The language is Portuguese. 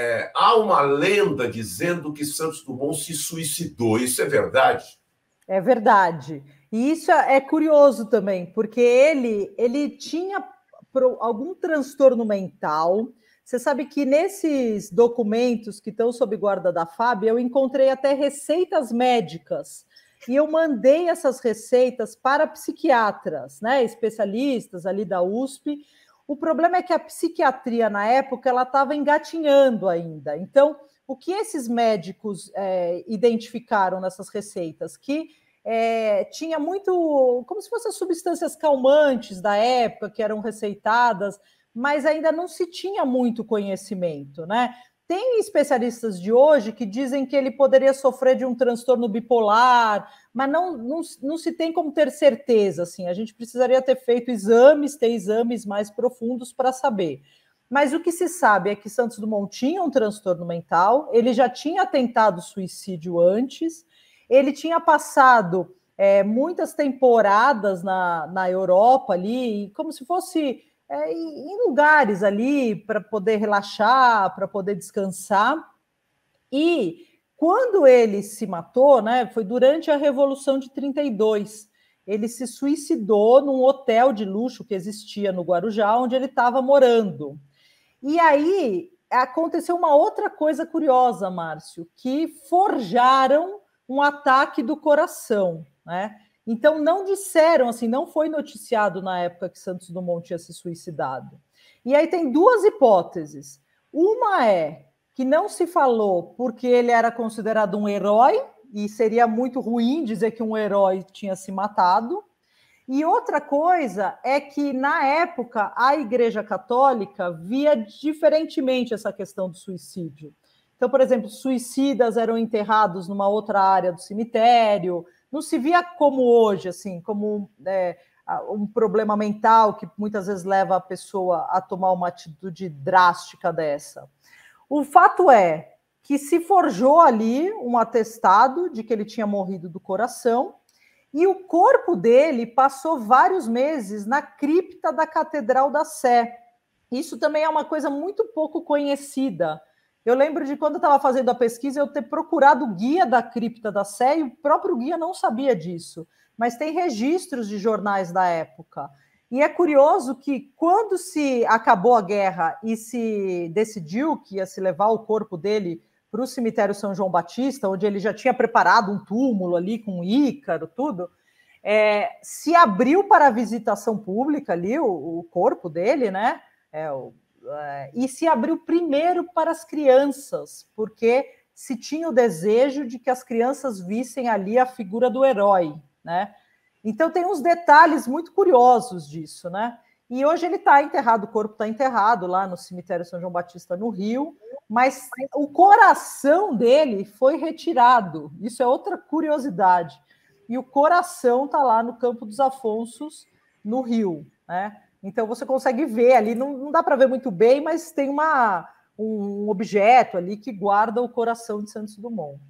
É, há uma lenda dizendo que Santos Dumont se suicidou. Isso é verdade? É verdade. E isso é, é curioso também, porque ele, ele tinha algum transtorno mental. Você sabe que nesses documentos que estão sob guarda da FAB, eu encontrei até receitas médicas. E eu mandei essas receitas para psiquiatras, né, especialistas ali da USP, o problema é que a psiquiatria, na época, ela estava engatinhando ainda. Então, o que esses médicos é, identificaram nessas receitas? Que é, tinha muito, como se fossem substâncias calmantes da época que eram receitadas, mas ainda não se tinha muito conhecimento, né? Tem especialistas de hoje que dizem que ele poderia sofrer de um transtorno bipolar, mas não, não, não se tem como ter certeza. Assim, a gente precisaria ter feito exames, ter exames mais profundos para saber. Mas o que se sabe é que Santos Dumont tinha um transtorno mental, ele já tinha tentado suicídio antes, ele tinha passado é, muitas temporadas na, na Europa ali, como se fosse é, em lugares ali para poder relaxar, para poder descansar. E quando ele se matou, né, foi durante a Revolução de 32. Ele se suicidou num hotel de luxo que existia no Guarujá, onde ele estava morando. E aí aconteceu uma outra coisa curiosa, Márcio, que forjaram um ataque do coração, né? Então, não disseram, assim, não foi noticiado na época que Santos Dumont tinha se suicidado. E aí tem duas hipóteses. Uma é que não se falou porque ele era considerado um herói, e seria muito ruim dizer que um herói tinha se matado. E outra coisa é que, na época, a Igreja Católica via diferentemente essa questão do suicídio. Então, por exemplo, suicidas eram enterrados numa outra área do cemitério, não se via como hoje, assim, como é, um problema mental que muitas vezes leva a pessoa a tomar uma atitude drástica dessa. O fato é que se forjou ali um atestado de que ele tinha morrido do coração e o corpo dele passou vários meses na cripta da Catedral da Sé. Isso também é uma coisa muito pouco conhecida eu lembro de quando eu estava fazendo a pesquisa, eu ter procurado o guia da cripta da Sé e o próprio guia não sabia disso, mas tem registros de jornais da época. E é curioso que quando se acabou a guerra e se decidiu que ia se levar o corpo dele para o cemitério São João Batista, onde ele já tinha preparado um túmulo ali com Ícaro, tudo, é, se abriu para a visitação pública ali o, o corpo dele, né? É, o, e se abriu primeiro para as crianças, porque se tinha o desejo de que as crianças vissem ali a figura do herói, né? Então tem uns detalhes muito curiosos disso, né? E hoje ele está enterrado, o corpo está enterrado lá no cemitério São João Batista no Rio, mas o coração dele foi retirado. Isso é outra curiosidade. E o coração está lá no Campo dos Afonsos no Rio, né? Então você consegue ver ali, não, não dá para ver muito bem, mas tem uma, um objeto ali que guarda o coração de Santos Dumont.